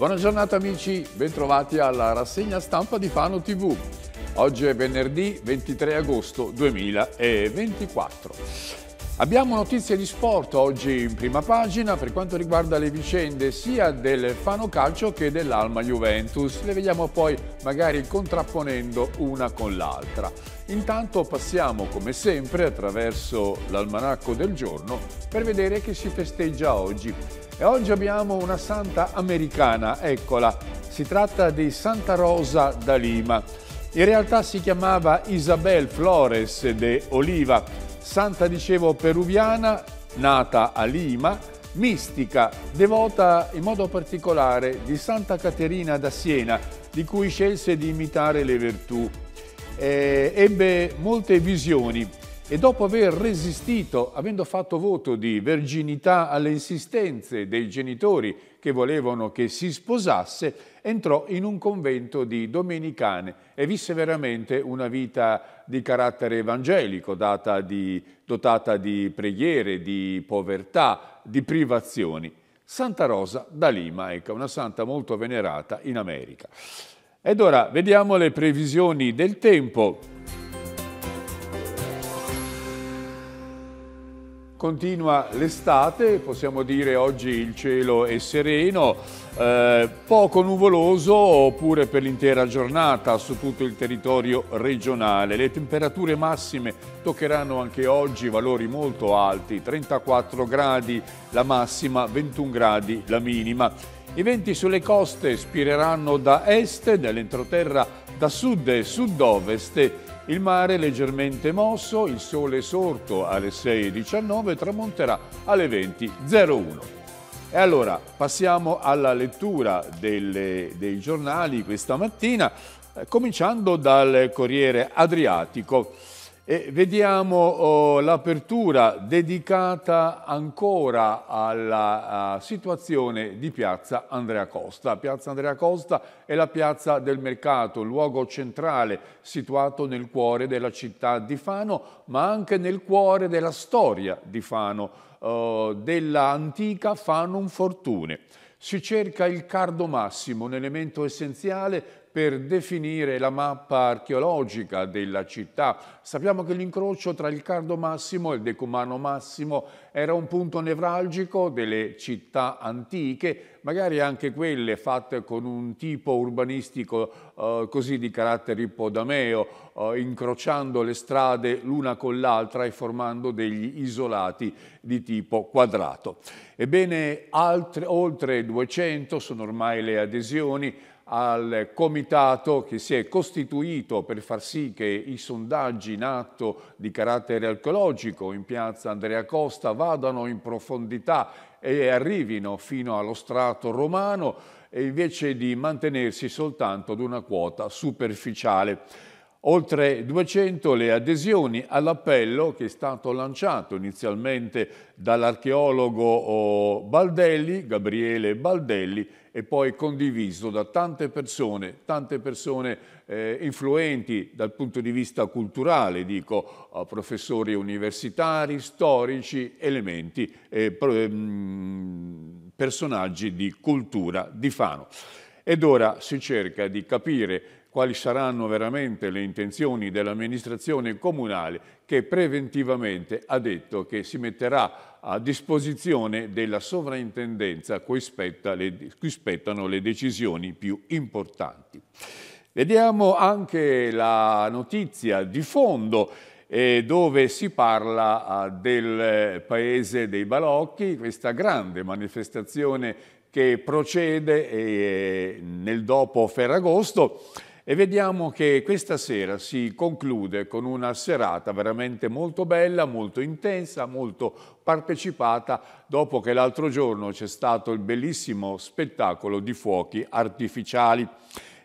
Buona giornata amici, bentrovati alla rassegna stampa di Fano TV. Oggi è venerdì 23 agosto 2024. Abbiamo notizie di sport oggi in prima pagina per quanto riguarda le vicende sia del Fano Calcio che dell'Alma Juventus. Le vediamo poi magari contrapponendo una con l'altra. Intanto passiamo come sempre attraverso l'almanacco del giorno per vedere che si festeggia oggi. E oggi abbiamo una santa americana, eccola, si tratta di Santa Rosa da Lima. In realtà si chiamava Isabel Flores de Oliva santa, dicevo, peruviana, nata a Lima, mistica, devota in modo particolare di Santa Caterina da Siena, di cui scelse di imitare le virtù. Eh, ebbe molte visioni e dopo aver resistito, avendo fatto voto di verginità alle insistenze dei genitori che volevano che si sposasse, entrò in un convento di domenicane e visse veramente una vita di carattere evangelico, di, dotata di preghiere, di povertà, di privazioni. Santa Rosa da Lima, ecco, una santa molto venerata in America. Ed ora vediamo le previsioni del tempo. Continua l'estate, possiamo dire oggi il cielo è sereno, eh, poco nuvoloso oppure per l'intera giornata su tutto il territorio regionale. Le temperature massime toccheranno anche oggi valori molto alti, 34 gradi la massima, 21 gradi la minima. I venti sulle coste spireranno da est, dall'entroterra da sud e sud-ovest il mare leggermente mosso, il sole sorto alle 6.19 tramonterà alle 20.01. E allora passiamo alla lettura delle, dei giornali questa mattina, eh, cominciando dal Corriere Adriatico. E vediamo oh, l'apertura dedicata ancora alla situazione di Piazza Andrea Costa. Piazza Andrea Costa è la piazza del mercato, luogo centrale situato nel cuore della città di Fano, ma anche nel cuore della storia di Fano, eh, oh, dell'antica Fanum Fortune. Si cerca il cardo massimo, un elemento essenziale per definire la mappa archeologica della città. Sappiamo che l'incrocio tra il Cardo Massimo e il Decumano Massimo era un punto nevralgico delle città antiche, magari anche quelle fatte con un tipo urbanistico eh, così di carattere ippodameo, eh, incrociando le strade l'una con l'altra e formando degli isolati di tipo quadrato. Ebbene, altre, oltre 200 sono ormai le adesioni al comitato che si è costituito per far sì che i sondaggi in atto di carattere archeologico in piazza Andrea Costa vadano in profondità e arrivino fino allo strato romano e invece di mantenersi soltanto ad una quota superficiale. Oltre 200 le adesioni all'appello che è stato lanciato inizialmente dall'archeologo oh, Baldelli, Gabriele Baldelli, e poi condiviso da tante persone, tante persone eh, influenti dal punto di vista culturale, dico eh, professori universitari, storici, elementi, eh, personaggi di cultura di Fano. Ed ora si cerca di capire quali saranno veramente le intenzioni dell'amministrazione comunale che preventivamente ha detto che si metterà a disposizione della sovrintendenza a cui, spetta le, cui spettano le decisioni più importanti. Vediamo anche la notizia di fondo eh, dove si parla eh, del paese dei Balocchi, questa grande manifestazione che procede eh, nel dopo Ferragosto. E vediamo che questa sera si conclude con una serata veramente molto bella, molto intensa, molto partecipata, dopo che l'altro giorno c'è stato il bellissimo spettacolo di fuochi artificiali.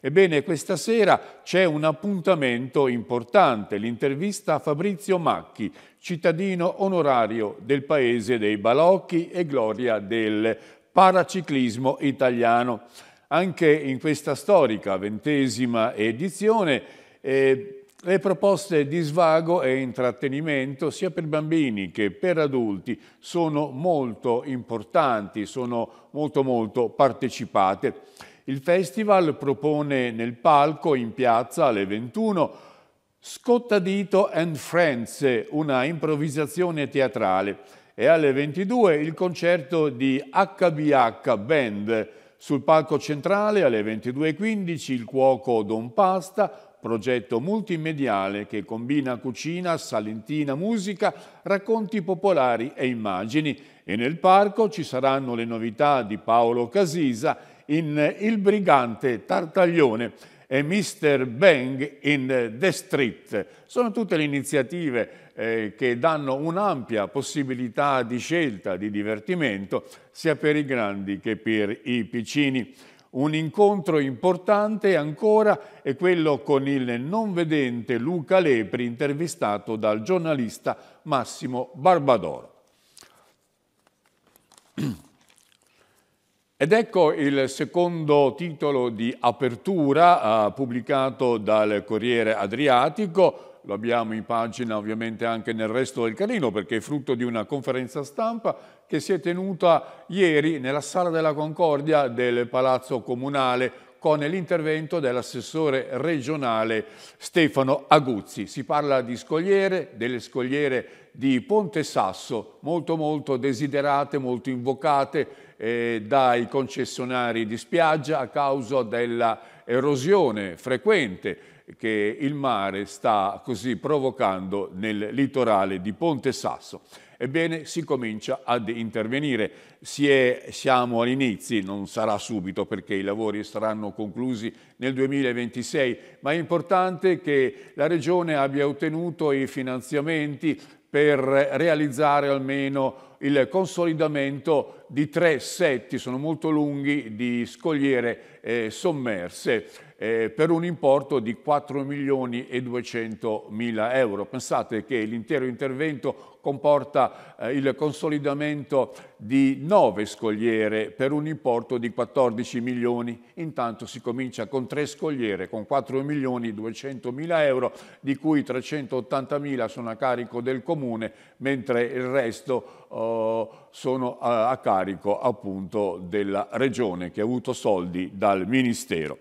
Ebbene, questa sera c'è un appuntamento importante, l'intervista a Fabrizio Macchi, cittadino onorario del paese dei Balocchi e gloria del paraciclismo italiano. Anche in questa storica ventesima edizione eh, le proposte di svago e intrattenimento sia per bambini che per adulti sono molto importanti, sono molto molto partecipate. Il festival propone nel palco in piazza alle 21 Scottadito and Friends, una improvvisazione teatrale, e alle 22 il concerto di HBH Band, sul palco centrale alle 22.15 il cuoco Don Pasta, progetto multimediale che combina cucina, salentina, musica, racconti popolari e immagini. E nel parco ci saranno le novità di Paolo Casisa in Il Brigante Tartaglione e Mr. Bang in The Street. Sono tutte le iniziative eh, che danno un'ampia possibilità di scelta, di divertimento, sia per i grandi che per i piccini. Un incontro importante ancora è quello con il non vedente Luca Lepri intervistato dal giornalista Massimo Barbadoro. Ed ecco il secondo titolo di apertura eh, pubblicato dal Corriere Adriatico, lo abbiamo in pagina ovviamente anche nel resto del Carlino perché è frutto di una conferenza stampa che si è tenuta ieri nella Sala della Concordia del Palazzo Comunale con l'intervento dell'assessore regionale Stefano Aguzzi. Si parla di scogliere, delle scogliere di Ponte Sasso, molto molto desiderate, molto invocate eh, dai concessionari di spiaggia a causa dell'erosione frequente che il mare sta così provocando nel litorale di Ponte Sasso. Ebbene, si comincia ad intervenire. Si è, siamo all'inizio, non sarà subito perché i lavori saranno conclusi nel 2026, ma è importante che la Regione abbia ottenuto i finanziamenti per realizzare almeno il consolidamento di tre setti, sono molto lunghi, di scogliere eh, sommerse eh, per un importo di 4 milioni e 200 mila euro. Pensate che l'intero intervento comporta eh, il consolidamento di nove scogliere per un importo di 14 milioni. Intanto si comincia con tre scogliere con 4 milioni e 200 mila euro, di cui 380 mila sono a carico del Comune, mentre il resto eh, sono a, a carico appunto della Regione che ha avuto soldi dal Ministero.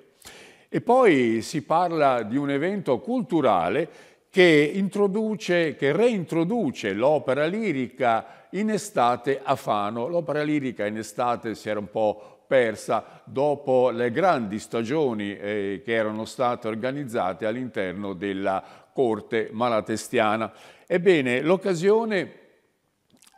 E poi si parla di un evento culturale che, introduce, che reintroduce l'opera lirica in estate a Fano. L'opera lirica in estate si era un po' persa dopo le grandi stagioni eh, che erano state organizzate all'interno della corte malatestiana. Ebbene, l'occasione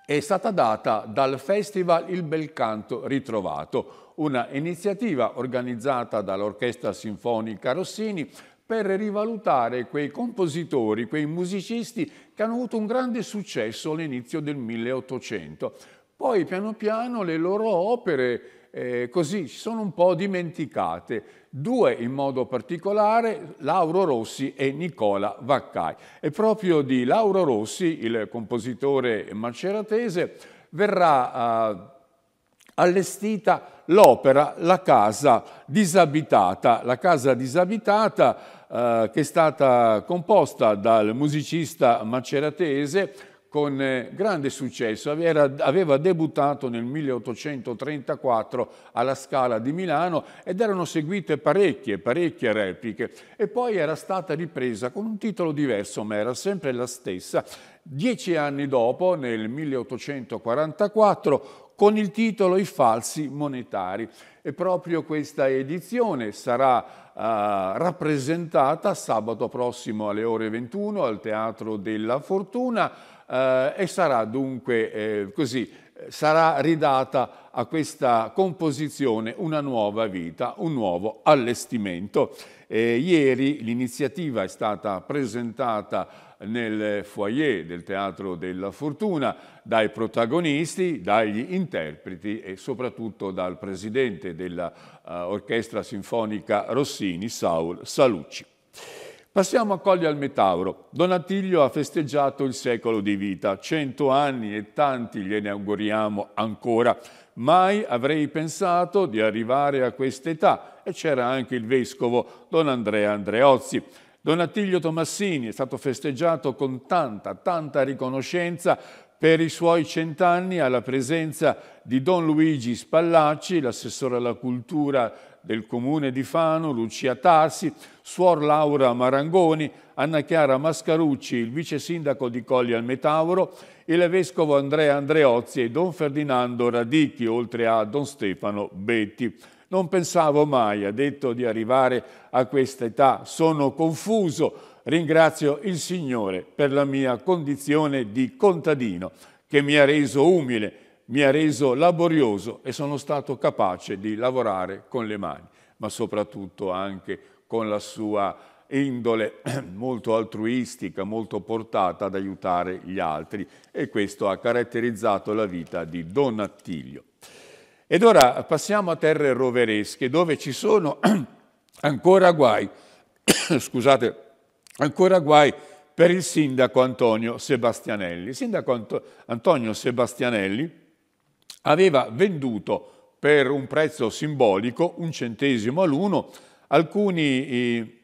è stata data dal festival Il Bel Canto Ritrovato, una iniziativa organizzata dall'Orchestra Sinfonica Rossini per rivalutare quei compositori, quei musicisti che hanno avuto un grande successo all'inizio del 1800. Poi piano piano le loro opere eh, così si sono un po' dimenticate, due in modo particolare, Lauro Rossi e Nicola Vaccai. E proprio di Lauro Rossi, il compositore maceratese, verrà eh, allestita l'opera La casa disabitata, la casa disabitata eh, che è stata composta dal musicista maceratese con eh, grande successo. aveva debuttato nel 1834 alla Scala di Milano ed erano seguite parecchie, parecchie repliche e poi era stata ripresa con un titolo diverso, ma era sempre la stessa. Dieci anni dopo, nel 1844, con il titolo I falsi monetari. E proprio questa edizione sarà uh, rappresentata sabato prossimo alle ore 21 al Teatro della Fortuna eh, e sarà dunque eh, così, eh, sarà ridata a questa composizione una nuova vita, un nuovo allestimento. Eh, ieri l'iniziativa è stata presentata nel foyer del Teatro della Fortuna dai protagonisti, dagli interpreti e soprattutto dal presidente dell'Orchestra eh, Sinfonica Rossini, Saul Salucci. Passiamo a Colli al Metauro. Don Attilio ha festeggiato il secolo di vita, cento anni e tanti gliene auguriamo ancora. Mai avrei pensato di arrivare a quest'età e c'era anche il vescovo Don Andrea Andreozzi. Don Attilio Tomassini è stato festeggiato con tanta, tanta riconoscenza per i suoi cent'anni alla presenza di Don Luigi Spallacci, l'assessore alla cultura del comune di Fano, Lucia Tarsi, Suor Laura Marangoni, Anna Chiara Mascarucci, il vice sindaco di Colli al Metauro, il vescovo Andrea Andreozzi e don Ferdinando Radichi, oltre a don Stefano Betti. Non pensavo mai, ha detto, di arrivare a questa età. Sono confuso. Ringrazio il Signore per la mia condizione di contadino che mi ha reso umile mi ha reso laborioso e sono stato capace di lavorare con le mani, ma soprattutto anche con la sua indole molto altruistica, molto portata ad aiutare gli altri e questo ha caratterizzato la vita di Don Attilio. Ed ora passiamo a terre roveresche dove ci sono ancora guai, scusate, ancora guai per il sindaco Antonio Sebastianelli. Il sindaco Antonio Sebastianelli aveva venduto per un prezzo simbolico, un centesimo all'uno, alcuni, eh,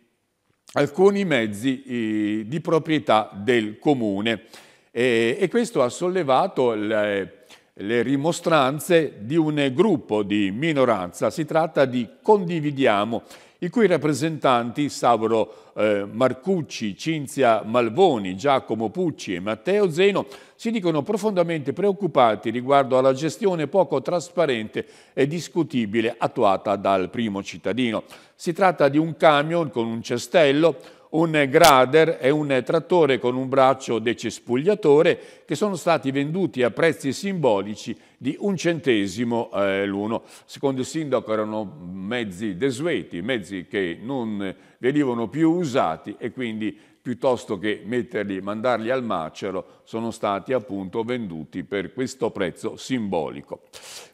alcuni mezzi eh, di proprietà del comune. E, e questo ha sollevato le, le rimostranze di un gruppo di minoranza. Si tratta di Condividiamo, i cui rappresentanti Stavro eh, Marcucci, Cinzia Malboni, Giacomo Pucci e Matteo Zeno si dicono profondamente preoccupati riguardo alla gestione poco trasparente e discutibile attuata dal primo cittadino. Si tratta di un camion con un cestello, un grader e un trattore con un braccio decespugliatore che sono stati venduti a prezzi simbolici di un centesimo eh, l'uno. Secondo il sindaco erano mezzi desueti, mezzi che non venivano più usati e quindi piuttosto che metterli, mandarli al macero, sono stati appunto venduti per questo prezzo simbolico.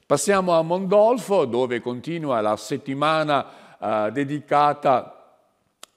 Passiamo a Mondolfo dove continua la settimana eh, dedicata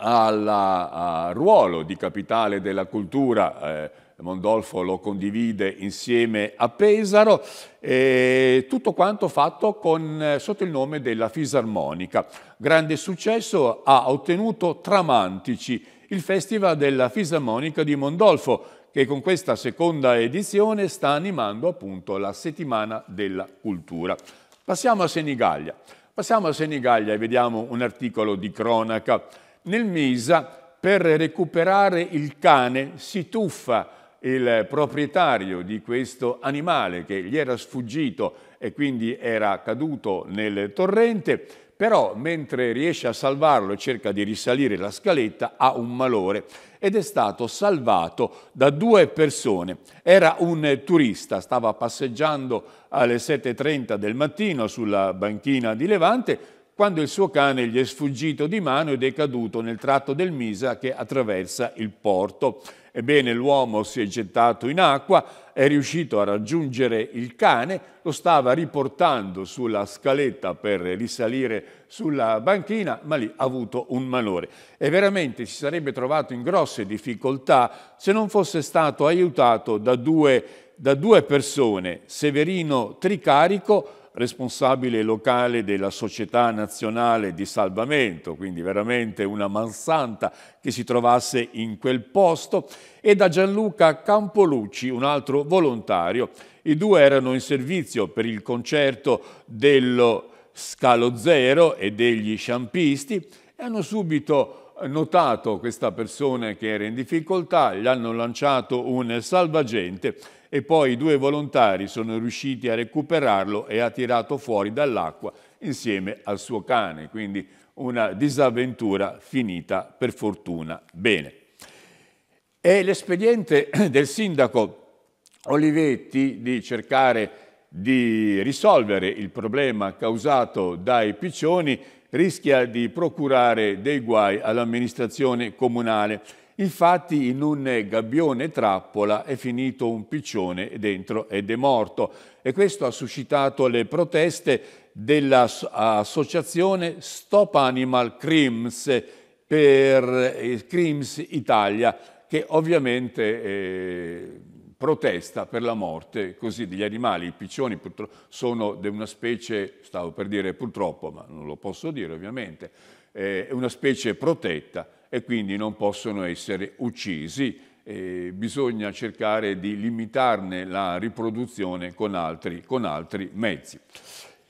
al ruolo di capitale della cultura, eh, Mondolfo lo condivide insieme a Pesaro, eh, tutto quanto fatto con, eh, sotto il nome della Fisarmonica. Grande successo ha ottenuto Tramantici, il festival della Fisarmonica di Mondolfo, che con questa seconda edizione sta animando appunto la settimana della cultura. Passiamo a Senigallia. Passiamo a Senigallia e vediamo un articolo di cronaca nel Mesa, per recuperare il cane, si tuffa il proprietario di questo animale che gli era sfuggito e quindi era caduto nel torrente, però mentre riesce a salvarlo e cerca di risalire la scaletta ha un malore ed è stato salvato da due persone. Era un turista, stava passeggiando alle 7.30 del mattino sulla banchina di Levante, quando il suo cane gli è sfuggito di mano ed è caduto nel tratto del Misa che attraversa il porto. Ebbene, l'uomo si è gettato in acqua, è riuscito a raggiungere il cane, lo stava riportando sulla scaletta per risalire sulla banchina, ma lì ha avuto un malore. E veramente si sarebbe trovato in grosse difficoltà se non fosse stato aiutato da due, da due persone, Severino Tricarico, responsabile locale della Società Nazionale di Salvamento, quindi veramente una mansanta che si trovasse in quel posto, e da Gianluca Campolucci, un altro volontario. I due erano in servizio per il concerto dello Scalo Zero e degli Sciampisti e hanno subito notato questa persona che era in difficoltà, gli hanno lanciato un salvagente e poi i due volontari sono riusciti a recuperarlo e ha tirato fuori dall'acqua insieme al suo cane, quindi una disavventura finita per fortuna bene. E l'espediente del sindaco Olivetti di cercare di risolvere il problema causato dai piccioni rischia di procurare dei guai all'amministrazione comunale Infatti in un gabbione trappola è finito un piccione dentro ed è morto e questo ha suscitato le proteste dell'associazione Stop Animal Crimes per eh, Crims Italia che ovviamente eh, protesta per la morte così, degli animali. I piccioni sono di una specie, stavo per dire purtroppo, ma non lo posso dire ovviamente, eh, è una specie protetta e quindi non possono essere uccisi. Eh, bisogna cercare di limitarne la riproduzione con altri, con altri mezzi.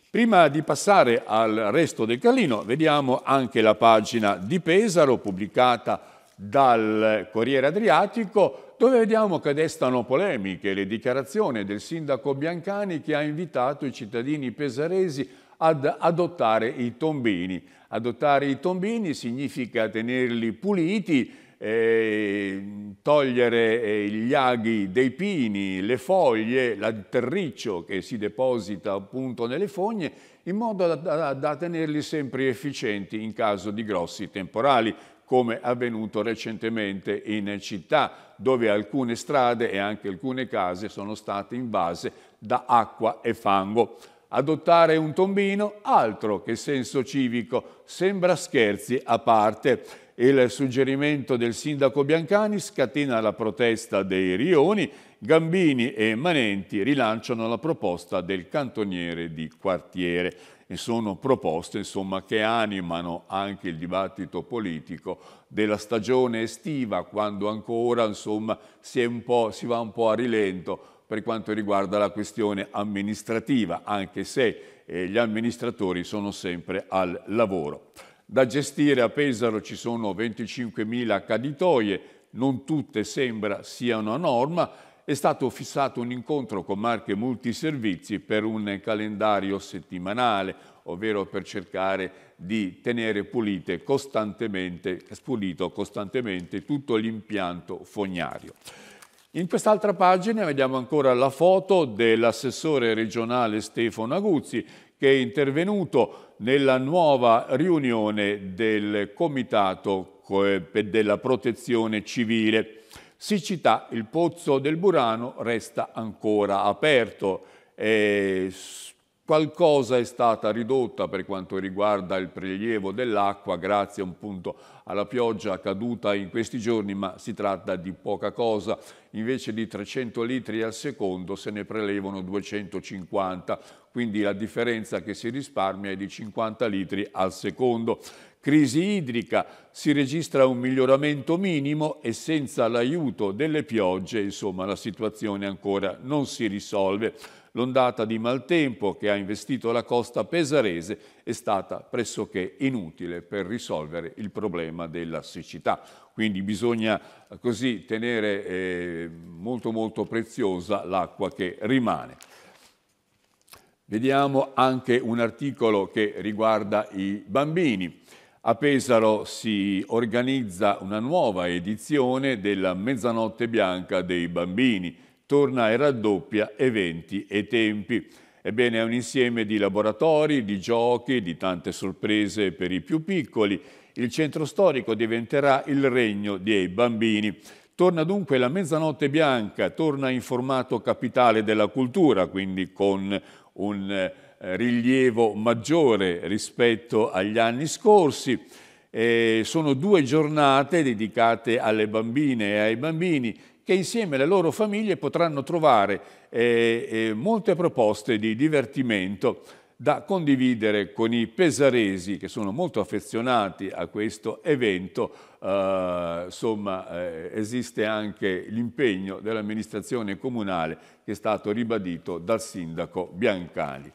Prima di passare al resto del Carlino, vediamo anche la pagina di Pesaro pubblicata dal Corriere Adriatico, dove vediamo che destano polemiche le dichiarazioni del sindaco Biancani che ha invitato i cittadini pesaresi ad adottare i tombini. Adottare i tombini significa tenerli puliti, eh, togliere eh, gli aghi dei pini, le foglie, l'atterriccio che si deposita appunto nelle fogne, in modo da, da, da tenerli sempre efficienti in caso di grossi temporali, come avvenuto recentemente in città, dove alcune strade e anche alcune case sono state invase da acqua e fango. Adottare un tombino, altro che senso civico, sembra scherzi a parte. Il suggerimento del sindaco Biancani scatena la protesta dei rioni, Gambini e Manenti rilanciano la proposta del cantoniere di quartiere e sono proposte insomma, che animano anche il dibattito politico della stagione estiva, quando ancora insomma, si, si va un po' a rilento per quanto riguarda la questione amministrativa, anche se eh, gli amministratori sono sempre al lavoro. Da gestire a Pesaro ci sono 25.000 caditoie, non tutte sembra siano a norma, è stato fissato un incontro con Marche Multiservizi per un calendario settimanale, ovvero per cercare di tenere pulite costantemente, pulito costantemente tutto l'impianto fognario. In quest'altra pagina vediamo ancora la foto dell'assessore regionale Stefano Aguzzi che è intervenuto nella nuova riunione del Comitato eh, della Protezione Civile. Siccità, il pozzo del Burano resta ancora aperto. E Qualcosa è stata ridotta per quanto riguarda il prelievo dell'acqua grazie appunto alla pioggia caduta in questi giorni, ma si tratta di poca cosa. Invece di 300 litri al secondo se ne prelevano 250, quindi la differenza che si risparmia è di 50 litri al secondo. Crisi idrica, si registra un miglioramento minimo e senza l'aiuto delle piogge, insomma, la situazione ancora non si risolve l'ondata di maltempo che ha investito la costa pesarese è stata pressoché inutile per risolvere il problema della siccità. Quindi bisogna eh, così tenere eh, molto molto preziosa l'acqua che rimane. Vediamo anche un articolo che riguarda i bambini. A Pesaro si organizza una nuova edizione della Mezzanotte Bianca dei Bambini, torna e raddoppia eventi e tempi. Ebbene, è un insieme di laboratori, di giochi, di tante sorprese per i più piccoli. Il centro storico diventerà il regno dei bambini. Torna dunque la mezzanotte bianca, torna in formato capitale della cultura, quindi con un eh, rilievo maggiore rispetto agli anni scorsi. Eh, sono due giornate dedicate alle bambine e ai bambini che insieme alle loro famiglie potranno trovare eh, eh, molte proposte di divertimento da condividere con i pesaresi che sono molto affezionati a questo evento. Eh, insomma, eh, esiste anche l'impegno dell'amministrazione comunale che è stato ribadito dal sindaco Biancani.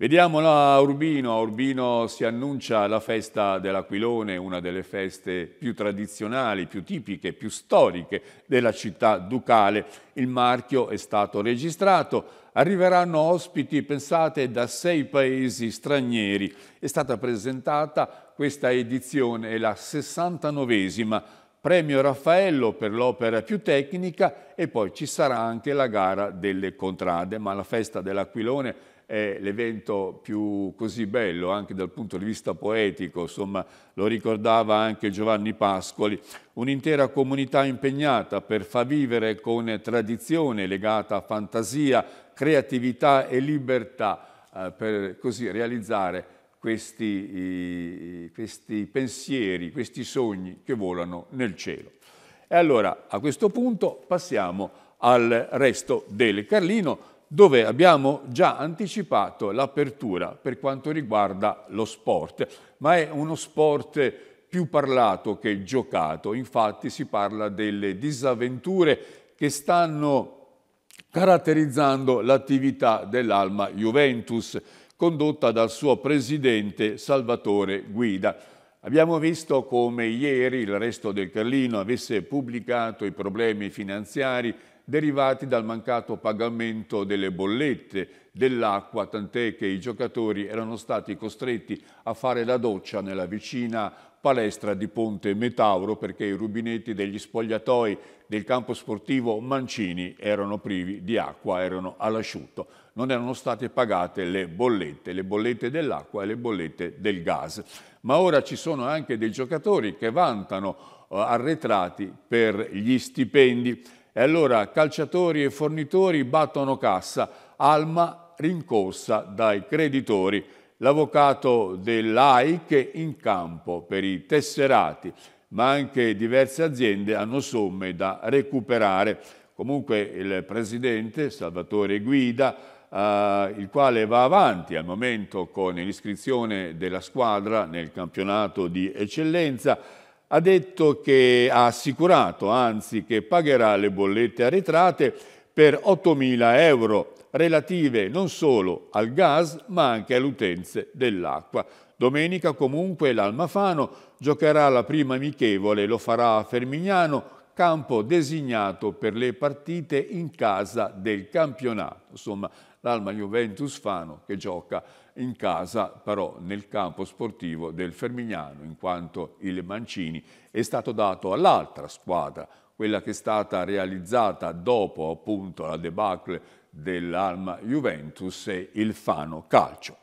Vediamola a Urbino. A Urbino si annuncia la festa dell'Aquilone, una delle feste più tradizionali, più tipiche, più storiche della città ducale. Il marchio è stato registrato. Arriveranno ospiti, pensate, da sei paesi stranieri. È stata presentata questa edizione, è la 69esima. Premio Raffaello per l'opera più tecnica e poi ci sarà anche la gara delle contrade, ma la festa dell'Aquilone è l'evento più così bello anche dal punto di vista poetico, insomma lo ricordava anche Giovanni Pascoli, un'intera comunità impegnata per far vivere con tradizione legata a fantasia, creatività e libertà eh, per così realizzare questi, i, questi pensieri, questi sogni che volano nel cielo. E allora a questo punto passiamo al resto del Carlino dove abbiamo già anticipato l'apertura per quanto riguarda lo sport, ma è uno sport più parlato che giocato, infatti si parla delle disavventure che stanno caratterizzando l'attività dell'Alma Juventus, condotta dal suo presidente Salvatore Guida. Abbiamo visto come ieri il resto del Carlino avesse pubblicato i problemi finanziari derivati dal mancato pagamento delle bollette dell'acqua, tant'è che i giocatori erano stati costretti a fare la doccia nella vicina palestra di Ponte Metauro perché i rubinetti degli spogliatoi del campo sportivo Mancini erano privi di acqua, erano all'asciutto. Non erano state pagate le bollette, le bollette dell'acqua e le bollette del gas. Ma ora ci sono anche dei giocatori che vantano eh, arretrati per gli stipendi. E allora calciatori e fornitori battono cassa, Alma rincorsa dai creditori, l'avvocato dell'AIC in campo per i tesserati, ma anche diverse aziende hanno somme da recuperare. Comunque il presidente Salvatore Guida, eh, il quale va avanti al momento con l'iscrizione della squadra nel campionato di eccellenza, ha detto che ha assicurato, anzi, che pagherà le bollette arretrate per 8.000 euro relative non solo al gas ma anche alle utenze dell'acqua. Domenica comunque l'Almafano giocherà la prima amichevole, lo farà a Fermignano, campo designato per le partite in casa del campionato. Insomma, l'Alma Juventus Fano che gioca in casa però nel campo sportivo del Fermignano in quanto il Mancini è stato dato all'altra squadra, quella che è stata realizzata dopo appunto la debacle dell'Alma Juventus e il Fano Calcio.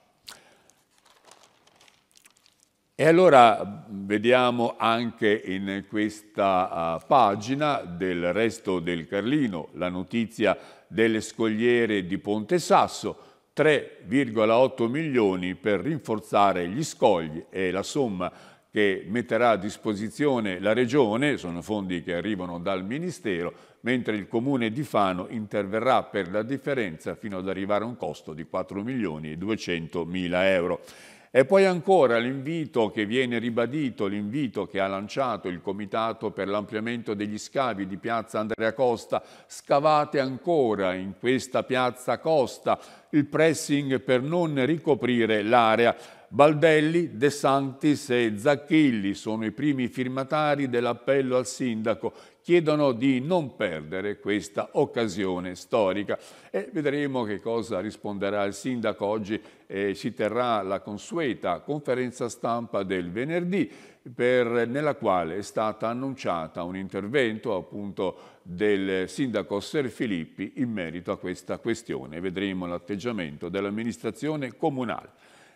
E allora vediamo anche in questa uh, pagina del resto del Carlino la notizia delle scogliere di Ponte Sasso, 3,8 milioni per rinforzare gli scogli e la somma che metterà a disposizione la Regione, sono fondi che arrivano dal Ministero, mentre il Comune di Fano interverrà per la differenza fino ad arrivare a un costo di 4 milioni e 200 mila euro. E poi ancora l'invito che viene ribadito, l'invito che ha lanciato il Comitato per l'ampliamento degli scavi di Piazza Andrea Costa, scavate ancora in questa Piazza Costa il pressing per non ricoprire l'area. Baldelli, De Santis e Zacchilli sono i primi firmatari dell'appello al sindaco chiedono di non perdere questa occasione storica. E vedremo che cosa risponderà il sindaco oggi. Eh, si terrà la consueta conferenza stampa del venerdì per, nella quale è stata annunciata un intervento appunto del sindaco Ser Filippi in merito a questa questione. Vedremo l'atteggiamento dell'amministrazione comunale.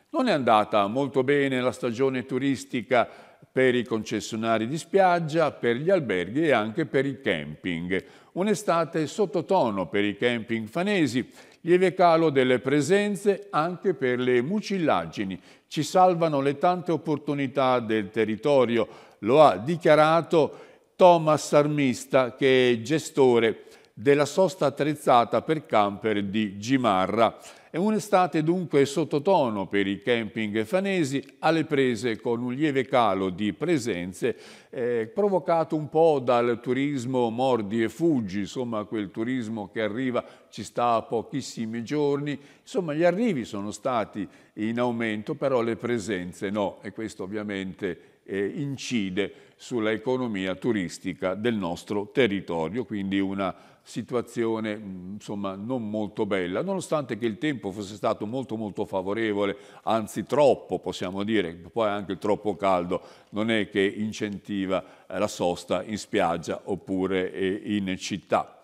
Non è andata molto bene la stagione turistica per i concessionari di spiaggia, per gli alberghi e anche per i camping. Un'estate sottotono per i camping fanesi, lieve calo delle presenze anche per le mucillaggini. Ci salvano le tante opportunità del territorio, lo ha dichiarato Thomas Armista che è gestore della sosta attrezzata per camper di Gimarra. È un'estate dunque sottotono per i camping fanesi, alle prese con un lieve calo di presenze eh, provocato un po' dal turismo mordi e fuggi, insomma quel turismo che arriva ci sta a pochissimi giorni, insomma gli arrivi sono stati in aumento, però le presenze no e questo ovviamente eh, incide sulla economia turistica del nostro territorio, quindi una situazione mm, insomma non molto bella, nonostante che il tempo fosse stato molto molto favorevole, anzi troppo possiamo dire, poi anche troppo caldo non è che incentiva eh, la sosta in spiaggia oppure eh, in città.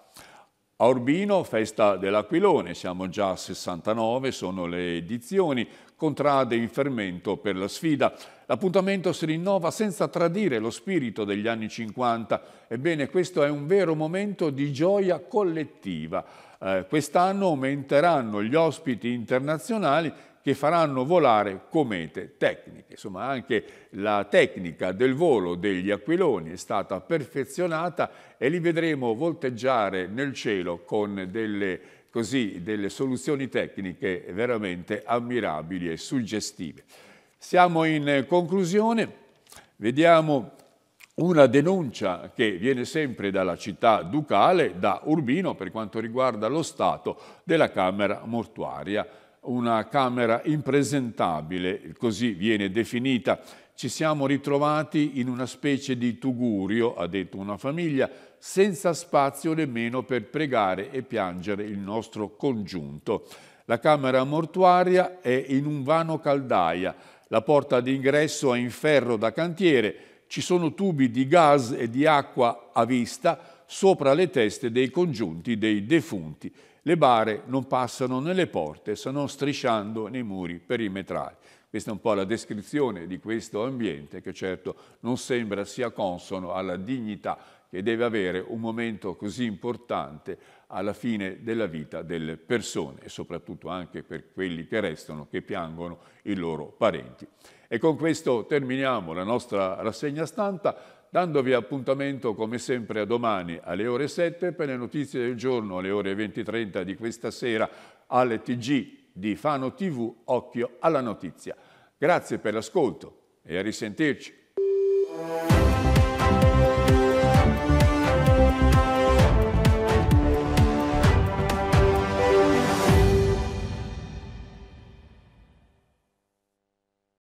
A Urbino, festa dell'Aquilone, siamo già a 69, sono le edizioni, contrade in fermento per la sfida. L'appuntamento si rinnova senza tradire lo spirito degli anni 50. Ebbene, questo è un vero momento di gioia collettiva. Eh, Quest'anno aumenteranno gli ospiti internazionali che faranno volare comete tecniche. Insomma, anche la tecnica del volo degli aquiloni è stata perfezionata e li vedremo volteggiare nel cielo con delle così delle soluzioni tecniche veramente ammirabili e suggestive. Siamo in conclusione, vediamo una denuncia che viene sempre dalla città ducale, da Urbino, per quanto riguarda lo stato della Camera Mortuaria, una Camera impresentabile, così viene definita. Ci siamo ritrovati in una specie di tugurio, ha detto una famiglia, senza spazio nemmeno per pregare e piangere il nostro congiunto. La camera mortuaria è in un vano caldaia, la porta d'ingresso è in ferro da cantiere, ci sono tubi di gas e di acqua a vista sopra le teste dei congiunti dei defunti. Le bare non passano nelle porte, sono non strisciando nei muri perimetrali. Questa è un po' la descrizione di questo ambiente che certo non sembra sia consono alla dignità che deve avere un momento così importante alla fine della vita delle persone e soprattutto anche per quelli che restano, che piangono i loro parenti. E con questo terminiamo la nostra rassegna stampa dandovi appuntamento come sempre a domani alle ore 7 per le notizie del giorno alle ore 20.30 di questa sera alle TG di Fano TV Occhio alla Notizia. Grazie per l'ascolto e a risentirci.